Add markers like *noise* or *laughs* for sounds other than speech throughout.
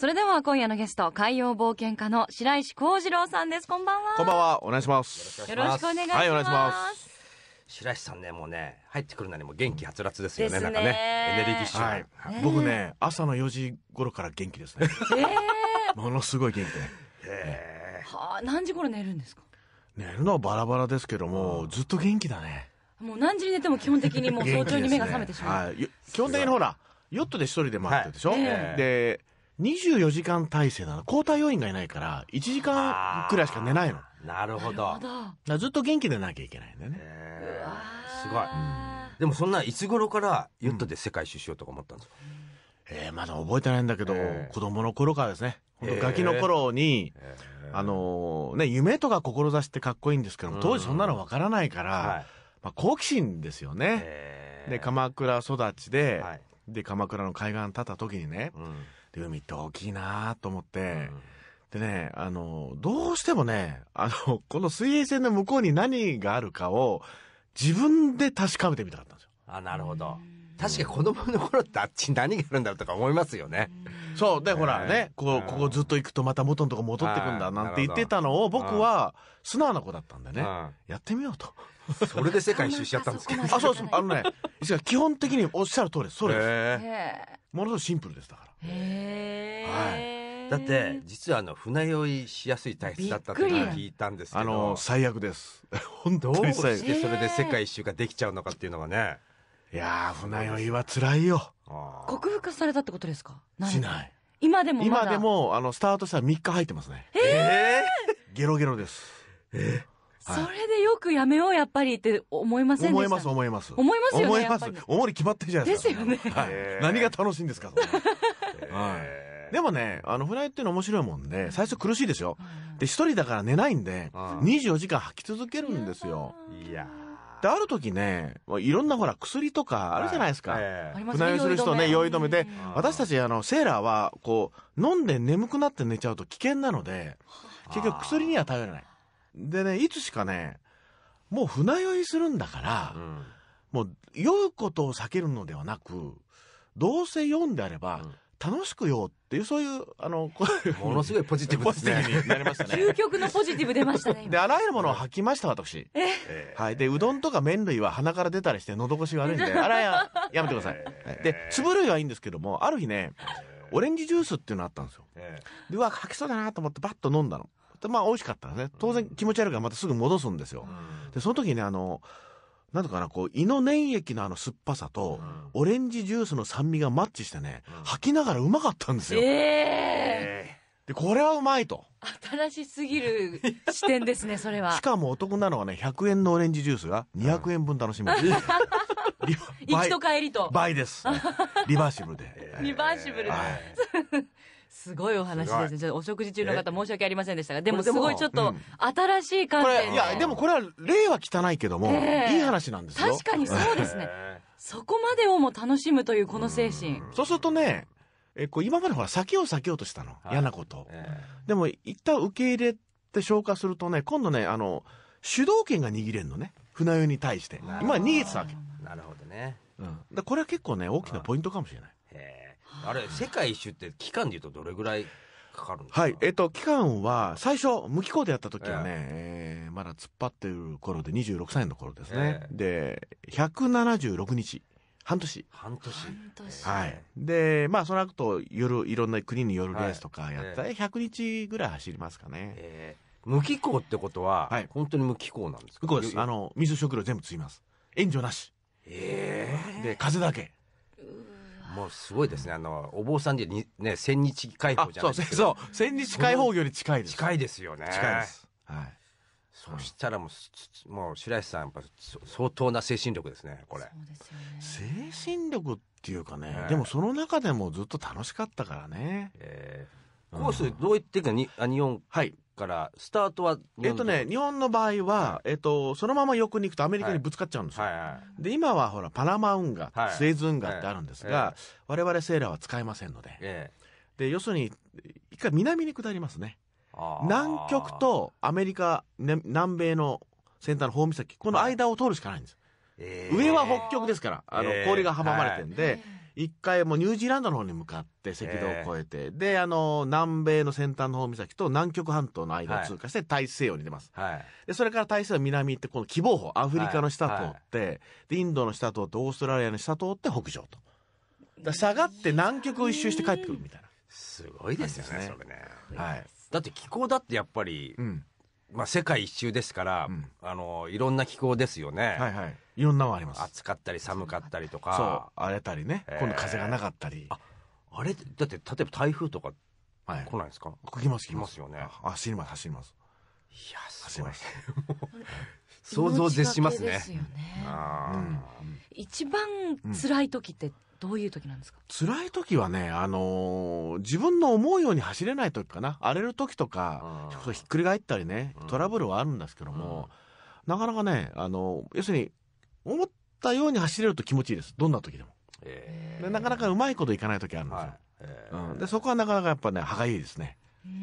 それでは今夜のゲスト、海洋冒険家の白石幸次郎さんです。こんばんは。こんばんは。お願いします。よろしくお願いします。はい、します。白石さんねもうね入ってくるなりも元気はつらつですよね、ね、なんかねエネルギッシュ、僕ね朝の四時頃から元気ですね、えー、ものすごい元気ね、えー、はあ何時頃寝るんですか寝るのはバラバラですけども、ずっと元気だねもう何時に寝ても基本的にもう早朝に目が覚めてしまう、ねはい、基本的にほらヨットで一人で待ってるでしょ、えー、で24時間体制なの。交代要員がいないから、1時間くらいしか寝ないの。なるほど。ずっと元気でなきゃいけないんだよね。すごい。でもそんないつ頃からヨットで世界一周しようとか思ったんですか、うん、えー、まだ覚えてないんだけど、子供の頃からですね。ガキの頃に、あのー、ね、夢とか志ってかっこいいんですけど、当時そんなのわからないから、はい、まあ、好奇心ですよね。で、鎌倉育ちで、はい、で、鎌倉の海岸立った時にね、うんで、海って大きいなと思って、うん、でね、あの、どうしてもね、あの、*laughs* この水平線の向こうに何があるかを、自分で確かめてみたかったんですよ。あ、なるほど。確かに子供の頃ってあっち何があるんだろうとか思いますよね。そう。で、ほらね、ここ、ここずっと行くとまた元のとこ戻ってくんだなんて言ってたのを僕は素直な子だったんでね、やってみようと。それで世界一周しちゃったんですけど。*laughs* あ、そうそう。あのね、基本的におっしゃる通りです。そうです。ものすごいシンプルです、だから。え、はいだって実はあの船酔いしやすい体質だったって聞いたんですけどあの最悪です *laughs* 本当にどうしてそれで世界一周ができちゃうのかっていうのがねいや船酔いは辛いよ克服されたってことですかしない今でも今でもあのスタートしたら3日入ってますねええゲロゲロですええ。それでよくやめようやっぱりって思いません思います思います思いますよね思います思い決まってるじゃないですかですよね、はい、何が楽しいんですかでもね、あの、船酔っていうの面白いもんで、最初苦しいですよ。で、一人だから寝ないんで、24時間吐き続けるんですよ。いやで、ある時ね、いろんなほら、薬とかあるじゃないですか。船酔いする人ね、酔い止めで、私たち、あの、セーラーは、こう、飲んで眠くなって寝ちゃうと危険なので、結局薬には頼れない。でね、いつしかね、もう船酔いするんだから、もう酔うことを避けるのではなく、どうせ酔うんであれば、楽しくよっていうそういうあの *laughs* ものすごいポジティブですね。になりましたね。究極のポジティブ出ましたね。であらゆるものを吐きました私。はいでうどんとか麺類は鼻から出たりして喉越し悪いんであらややめてください。で粒類はいいんですけどもある日ねオレンジジュースっていうのあったんですよ。でうわ吐きそうだなと思ってバッと飲んだの。まあ美味しかったね。当然気持ち悪いからまたすぐ戻すんですよ。でその時ねあのなんとかな、こう、胃の粘液のあの酸っぱさと、オレンジジュースの酸味がマッチしてね、吐きながらうまかったんですよ。えー、で、これはうまいと。新しすぎる視点ですね、それは。しかもお得なのはね、100円のオレンジジュースが200円分楽しめる。行きと帰りと。倍です。リバーシブルで。*laughs* リバーシブルで。すごいお話ですねお食事中の方申し訳ありませんでしたがでもすごいちょっと新しい感じ、で、うん、いやでもこれは例は汚いけども、えー、いい話なんですよ確かにそうですねそこまでをも楽しむというこの精神そうするとねえこう今までほら先を避けようとしたの、嫌なこと、えー、でも一旦受け入れて消化するとね今度ねあの主導権が握れるのね船酔いに対して今逃げてたわけなるほどね、うん、だこれは結構ね大きなポイントかもしれないあれ世界一周って期間でいうとどれぐらいかかるんですかはいえっと期間は最初無機構でやった時はね、えーえー、まだ突っ張ってる頃で26歳の頃ですね、えー、で176日半年半年半年はいでまあその後夜いろんな国によるレースとかやったら、はい、100日ぐらい走りますかね、えー、無機構ってことは、はい、本当に無機構なんですか無機構ですあの水食料全部ついます援助なしええー、で風だけもうすごいですねあのお坊さんでにね千日解放じゃないですかそう千日解放より近いです近いですよね近いですはいそしたらもうもう白石さんやっぱ相当な精神力ですねこれそうですよ、ね、精神力っていうかね、でもその中でもずっと楽しかったからね、えー、コースどういっていうかにあ日本はいからスタートはえっとね日本の場合は、えっと、そのまま横に行くとアメリカにぶつかっちゃうんですよ、はいはい、で今はほらパナマ運河、スエズ運河ってあるんですが、はいえー、我々セーラーは使えませんのでえー、で要するに一回南に下りますね南極とアメリカ、ね、南米の先端の方岬この間を通るしかないんです、えー、上は北極ですからあの、氷が阻まれてんで、一回もニュージーランドの方に向かって赤道を越えて、で、あの、南米の先端の方岬と南極半島の間を通過して大西洋に出ます。はい、で、それから大西洋南行って、この希望峰、アフリカの下通って、はいはい、で、インドの下通って、オーストラリアの下通って北上と。下がって南極を一周して帰ってくるみたいな。すごいですよね、それね。はい。だって気候だってやっぱり、うん、まあ、世界一周ですから、うん、あのいろんな気候ですよね、はいはい、いろんなはあります暑かったり寒かったりとかそう荒れたりね、えー、今度風がなかったりああれだって例えば台風とか来ないですか、はい、来ます来ますよねあ走ります走りますいやすごい想像絶しますね、すねうん、一番辛い時って、うんどういう時なんですか辛い時はね、あのー自分の思うように走れない時かな荒れる時とかちょっとひっくり返ったりねトラブルはあるんですけども、なかなかね、あの要するに思ったように走れると気持ちいいですどんな時でもええでなかなかうまいこといかない時あるんですよ、はいええうん、でそこはなかなかやっぱね歯がゆいですね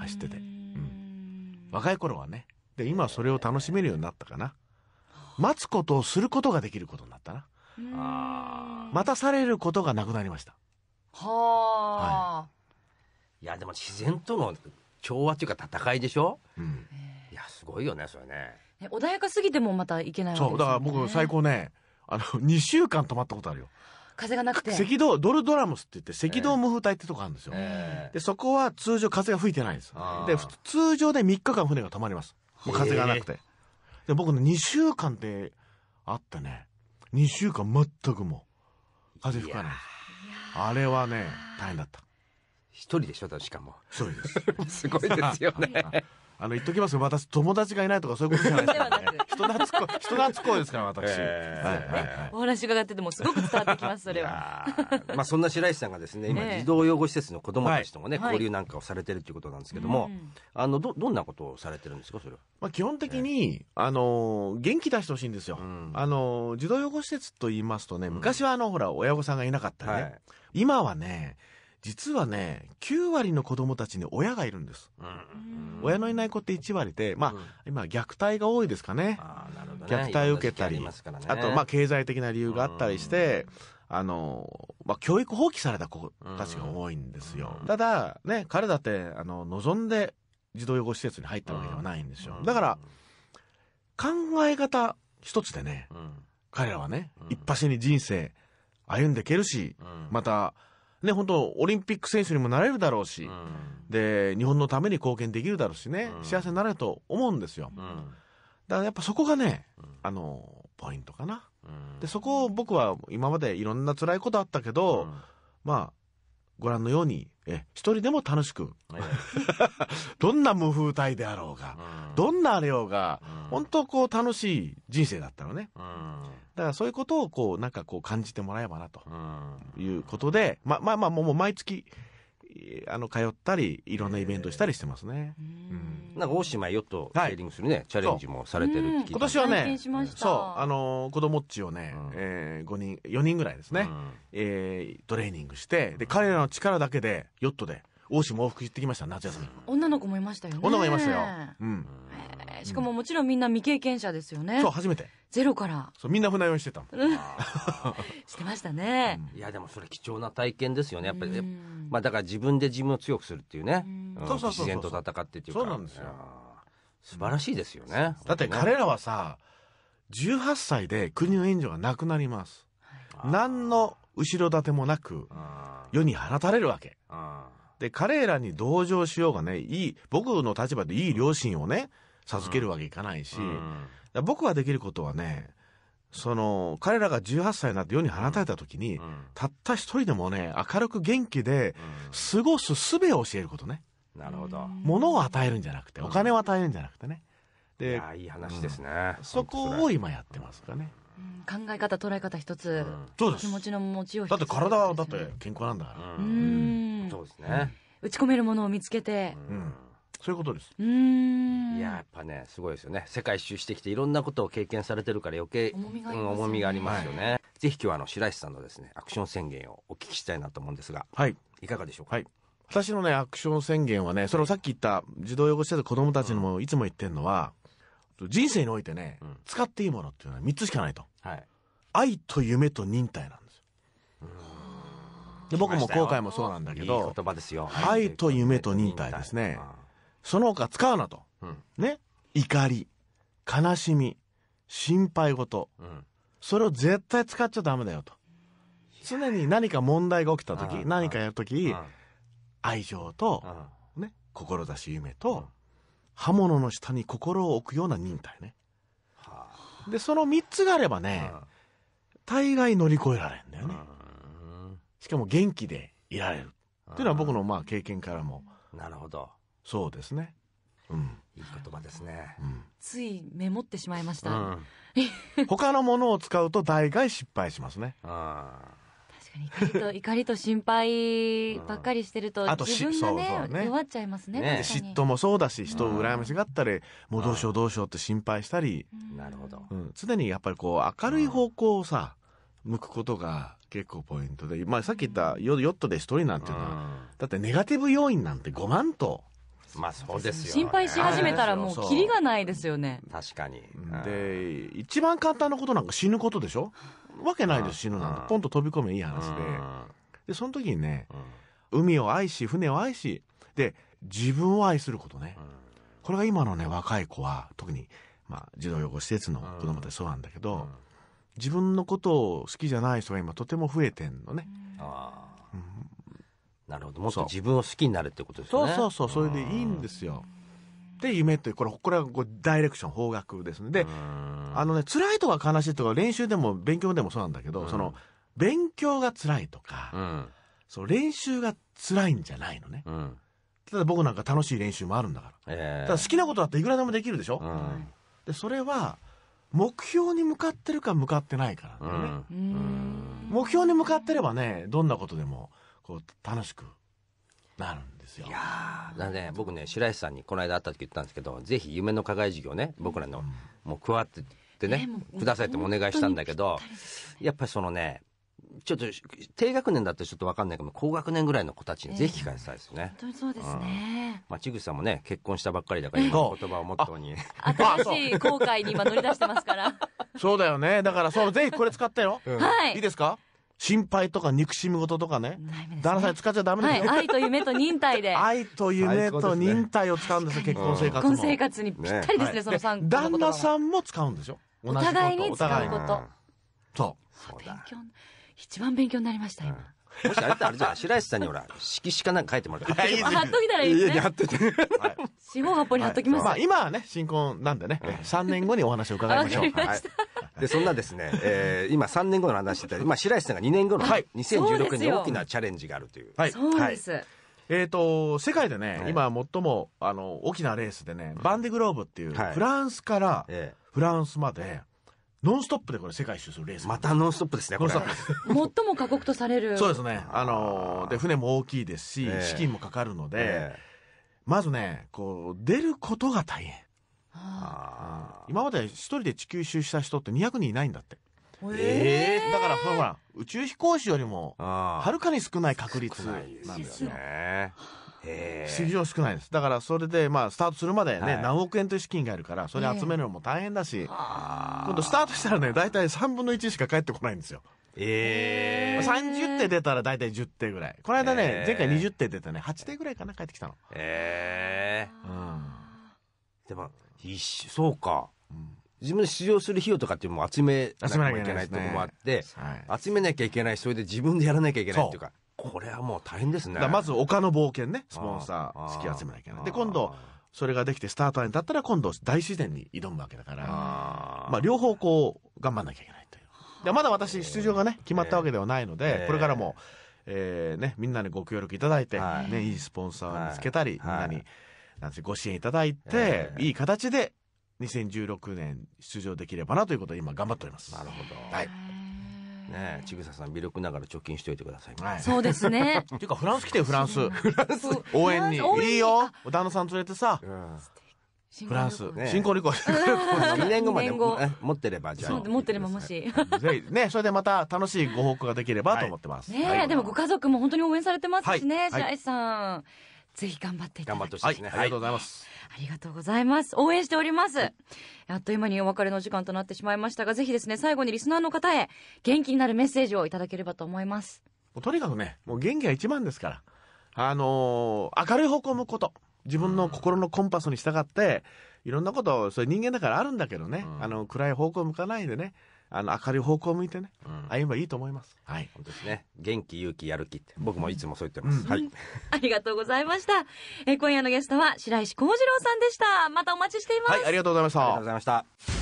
走っててうん若い頃はねで今はそれを楽しめるようになったかな待つことをすることができることになったな待たされることがなくなりました。はあ、はい、いやでも自然との調和っていうか戦いでしょ、うん、いやすごいよねそれね穏やかすぎてもまたいけないわけです、ね、そうだから僕最高ねあの2 *laughs* 週間泊まったことあるよ風がなくて赤道ドルドラムスって言って赤道無風帯ってとこあるんですよ、えー、でそこは通常風が吹いてないんですで通常で3日間船が止まりますもう風がなくてで僕ね2週間ってあったね2週間全くもう風吹かないあれはね大変だった一人でしょしかもそうです *laughs* すごいですよね *laughs* あの言っときますよ私友達がいないとかそういうことじゃないですか人懐っこい *laughs* 人懐っこいですから私、ははいいお話伺っててもすごく伝わってきますそれは *laughs* まあそんな白石さんがですね今、児童養護施設の子どもたちともね、交流なんかをされてるっていうことなんですけども、はい、あのどどんなことをされてるんですかそれは、まあ、基本的に、あの元気出してほしいんですよ、うん、あの児童養護施設と言いますとね昔はあの、ほら親御さんがいなかったね、はい、今はね実はね、9割の子供たちに親がいるんです。うん、親のいない子って1割で、まあ、うん、今、虐待が多いですかね。ね虐待を受けたり、あね、あと、まあ、経済的な理由があったりして、うん、あの、まあ、教育放棄された子たちが多いんですよ。ただ、ね、彼だって、あの、望んで児童養護施設に入ったわけではないんですよ。だから、考え方一つでね、彼らはね、一発に人生歩んでいけるし、また、ね、本当オリンピック選手にもなれるだろうし、うん、で、日本のために貢献できるだろうしね、うん、幸せになれると思うんですよ。うん、だからやっぱそこがね、あの、ポイントかな。で、そこを僕は今までいろんな辛いことあったけど、まあ、ご覧のように、え、一人でも楽しく、*laughs* どんな無風体であろうが、うん、どんなあれようが、うん、本当こう楽しい人生だったのね。うん、だからそういうことをこう、なんかこう感じてもらえばなと、いうことで、ま、まあまあもう毎月、あの通ったりいろんなイベントしたりしてますね、うん、なんか大島よとセーリングするね、はい、チャレンジもされてるて今年はねそうあの子供っちをね、うん、えー、人4人ぐらいですね、うん、えー、トレーニングしてで彼らの力だけでヨットで大島往復行ってきました夏休み女の子もいましたよね女の子いましたよ、うん、しかももちろんみんな未経験者ですよね、そう初めてゼロからそうみんな船酔いしてたもん *laughs* してましたね、いやでもそれ貴重な体験ですよねやっぱり、ね、まあだから自分で自分を強くするっていうね、う自然と戦ってっていうかそうなんですよ素晴らしいですよね、だって彼らはさ18歳で国の援助がなくなります、はい、何の後ろ盾もなく世に放たれるわけで彼らに同情しようがねいい僕の立場でいい両親をね授けるわけいかないし、僕はできることはね、その、彼らが18歳になって世に放たれた時に、たった一人でもね、明るく元気で、過ごす術を教えることね。なるほど。物を与えるんじゃなくて、お金を与えるんじゃなくてね。で、いい話ですね。そこを今やってますかね。考え方捉え方一つ、そうです気持ちの持ちようだって体はだって健康なんだからうんそうですね打ち込めるものを見つけて、うんそういうことですいややっぱねすごいですよね世界一周してきていろんなことを経験されてるから余計重みがありますよねうん重みがありますよね、ぜひ今日はあの白石さんのですねアクション宣言をお聞きしたいなと思うんですがはいいかがでしょうか、はい私のねアクション宣言はねそれをさっき言った児童養護施設子供たちにもいつも言ってるのは、人生においてね、うん使っていいものっていうのは3つしかないとはい愛と夢と忍耐なんですよで僕も後悔もそうなんだけいいど言葉ですよ愛と夢と忍耐ですねあその他使うなと。うん、ね怒り、悲しみ、心配事、うん、それを絶対使っちゃダメだよと。常に何か問題が起きた時、何かやる時、愛情と、ね、志、夢と、刃物の下に心を置くような忍耐ね。で、その3つがあればね、大概乗り越えられるんだよね。しかも元気でいられる。っていうのは僕のまあ経験からも。なるほど。そうですね。うん、いい言葉ですね、うん、ついメモってしまいました、うん、*laughs* 他のものを使うと大概失敗しますね確かに怒りと怒り *laughs* と心配ばっかりしてると自分がねそうそうね弱っちゃいますねね嫉妬もそうだし人を羨ましがったり、もうどうしようどうしようって心配したり、なるほど、常にやっぱりこう明るい方向をさ、向くことが結構ポイントで、まあ、さっき言ったヨットで一人なんていうのは、だってネガティブ要因なんて5万と。まあそうですよ、心配し始めたらもうきりがないですよね確かに、で一番簡単なことなんか死ぬことでしょわけないです死ぬなんてポンと飛び込めいい話で、でその時にね、海を愛し船を愛しで自分を愛することね、これが今のね若い子は特に、まあ、児童養護施設の子供ってそうなんだけど、自分のことを好きじゃない人が今とても増えてんのね、うん、なるほどもっと自分を好きになるってことですねそうそうそうそれでいいんですよで夢ってこれこれはこうダイレクション方角ですねであのね辛いとか悲しいとか練習でも勉強でもそうなんだけど、うん、その勉強が辛いとか、うん、そう練習が辛いんじゃないのね、うん、ただ僕なんか楽しい練習もあるんだから、えー、ただ好きなことだっていくらでもできるでしょ、うん、でそれは目標に向かってるか向かってないからね、目標に向かってればねどんなことでもこう楽しくなるんですよ。いやなね、僕ね白石さんにこの間会った時言ったんですけどぜひ夢の課外授業ね僕らの、うん、もう加わってってね、えー、くださいってお願いしたんだけど、やっぱりそのねちょっと低学年だってちょっと分かんないけど高学年ぐらいの子たちにぜひ聞かせたいですね、えー、本当にそうですね、うん、まあ、ちぐさんもね結婚したばっかりだから今の言葉をモっトーに新しい後悔に今乗り出してますから *laughs* そうだよねだからそうぜひこれ使ってよ、うん、はいいいですか心配とか憎しみ事とかね。旦那さんに使っちゃダメでよ、はい、愛と夢と忍耐で。*laughs* 愛と夢と忍耐を使うんですよ、結婚生活の。結婚生活にぴったりですね、その3個旦那さんも使うんでしょお互いに使うこと。そう。そうだ。一番勉強になりました、今。もしあれだあれじゃな白石さんにほら色紙かなんか書いてもらって貼っといたらいいですね貼って四方八方に貼っときます、まあ、今はね新婚なんでね、三3年後にお話を伺いましょうはい、でそんなですね、えー、今3年後の話してたあ、白石さんが2年後の、二千2016年に大きなチャレンジがあるというはいそうです、はいえーと、世界でね、はい、今最もあの大きなレースでね、バンディグローブっていう、フランスからフランスまでノンストップでこれ世界一周するレースまたノンストップですねこれ最も過酷とされるそうですねあので船も大きいですし、えー、資金もかかるので、えー、まずねこう出ることが大変今まで一人で地球一周した人って200人いないんだってええー、だからほら宇宙飛行士よりもはるかに少ない確率なんですよね。市場少ないですだからそれでまあスタートするまでね、はい、何億円という資金があるからそれ集めるのも大変だし、今度スタートしたらね大体3分の1しか返ってこないんですよええー、30手出たら大体10手ぐらいこの間ね、えー、前回20手出たね8手ぐらいかな返ってきたのええー、うん、でも一そうか、うん自分で市場する費用とかっていうのも集めなきゃいけないとこもあって、集めなきゃいけない、それで自分でやらなきゃいけないっていうか、これはもう大変ですねまず丘の冒険ねスポンサー突き集めなきゃいけないで今度それができてスタートラインに立ったら今度大自然に挑むわけだからまあ、両方こう頑張んなきゃいけないというでまだ私出場がね決まったわけではないので、これからも、えーね、みんなにご協力いただいて、はいね、いいスポンサーを見つけたり、みんなになんご支援いただいて、いい形で2016年出場できればなということで今頑張っております。なるほど、はいね、ちぐささん、微力ながら貯金しておいてください。はい、そうですね。っ *laughs* ていうか、フランス来て、フランス。フランス。応援に。いいよ。旦那さん連れてさ。うんフランス、ね、新婚旅行2年後まで持ってればじゃあ持ってればもしねそれでまた楽しいご報告ができればと思ってます、はい、ね、はい、でもご家族も本当に応援されてますしね、はい、白石さん、ぜひ頑張っていただきたい、はい、ありがとうございます、ありがとうございます応援しております、あっという間にお別れの時間となってしまいましたがぜひですね最後にリスナーの方へ元気になるメッセージをいただければと思いますもうとにかくねもう元気が一番ですからあのー、明るい方向向くこと自分の心のコンパスに従っていろんなことそれ人間だからあるんだけどね、あの暗い方向向かないでねあの明るい方向を向いてね、うん、歩めばいいと思います。はい、本当ですね。元気、勇気、やる気って、僕もいつもそう言ってます。うん、はい、*laughs* ありがとうございました。え今夜のゲストは白石幸次郎さんでした。またお待ちしています。はい、ありがとうございました。ありがとうございました。